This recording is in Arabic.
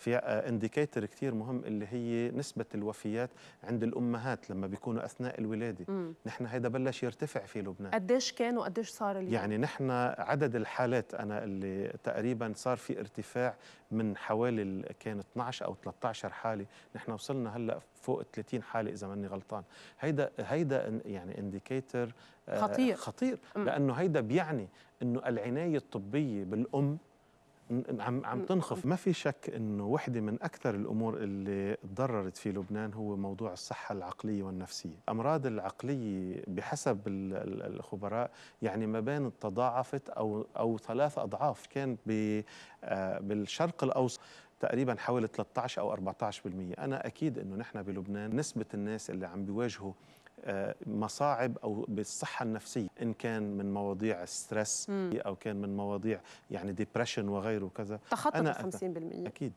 في انديكيتر آه، كثير مهم اللي هي نسبه الوفيات عند الامهات لما بيكونوا اثناء الولاده مم. نحن هيدا بلش يرتفع في لبنان قديش كان وقديش صار اليوم يعني نحن عدد الحالات انا اللي تقريبا صار في ارتفاع من حوالي كان 12 او 13 حاله نحن وصلنا هلا فوق 30 حاله اذا ماني غلطان هيدا هيدا يعني انديكيتر آه، خطير خطير لانه هيدا بيعني انه العنايه الطبيه بالام عم عم تنخف ما في شك انه وحده من اكثر الامور اللي تضررت في لبنان هو موضوع الصحه العقليه والنفسيه امراض العقليه بحسب الخبراء يعني ما بين تضاعفت او او ثلاث اضعاف كان آه، بالشرق الاوسط تقريبا حوالي 13 او 14% انا اكيد انه نحن بلبنان نسبه الناس اللي عم بيواجهوا مصاعب او بالصحه النفسيه ان كان من مواضيع ستريس او كان من مواضيع يعني ديبرشن وغيره وكذا تخطط 50% اكيد